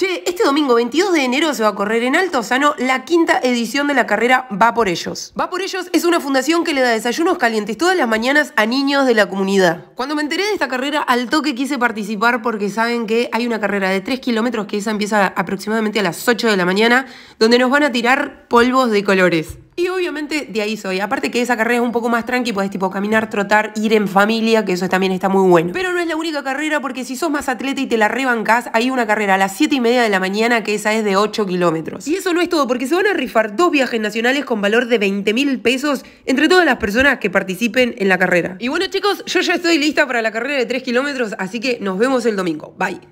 Che, este domingo 22 de enero se va a correr en Alto Sano la quinta edición de la carrera Va por Ellos. Va por Ellos es una fundación que le da desayunos calientes todas las mañanas a niños de la comunidad. Cuando me enteré de esta carrera, al toque quise participar porque saben que hay una carrera de 3 kilómetros que esa empieza aproximadamente a las 8 de la mañana, donde nos van a tirar polvos de colores. Y obviamente de ahí soy. Aparte que esa carrera es un poco más tranqui, podés tipo caminar, trotar, ir en familia, que eso también está muy bueno. Pero no es la única carrera porque si sos más atleta y te la bancás, hay una carrera a las 7 y media de la mañana que esa es de 8 kilómetros. Y eso no es todo, porque se van a rifar dos viajes nacionales con valor de 20 mil pesos entre todas las personas que participen en la carrera. Y bueno chicos, yo ya estoy lista para la carrera de 3 kilómetros, así que nos vemos el domingo. Bye.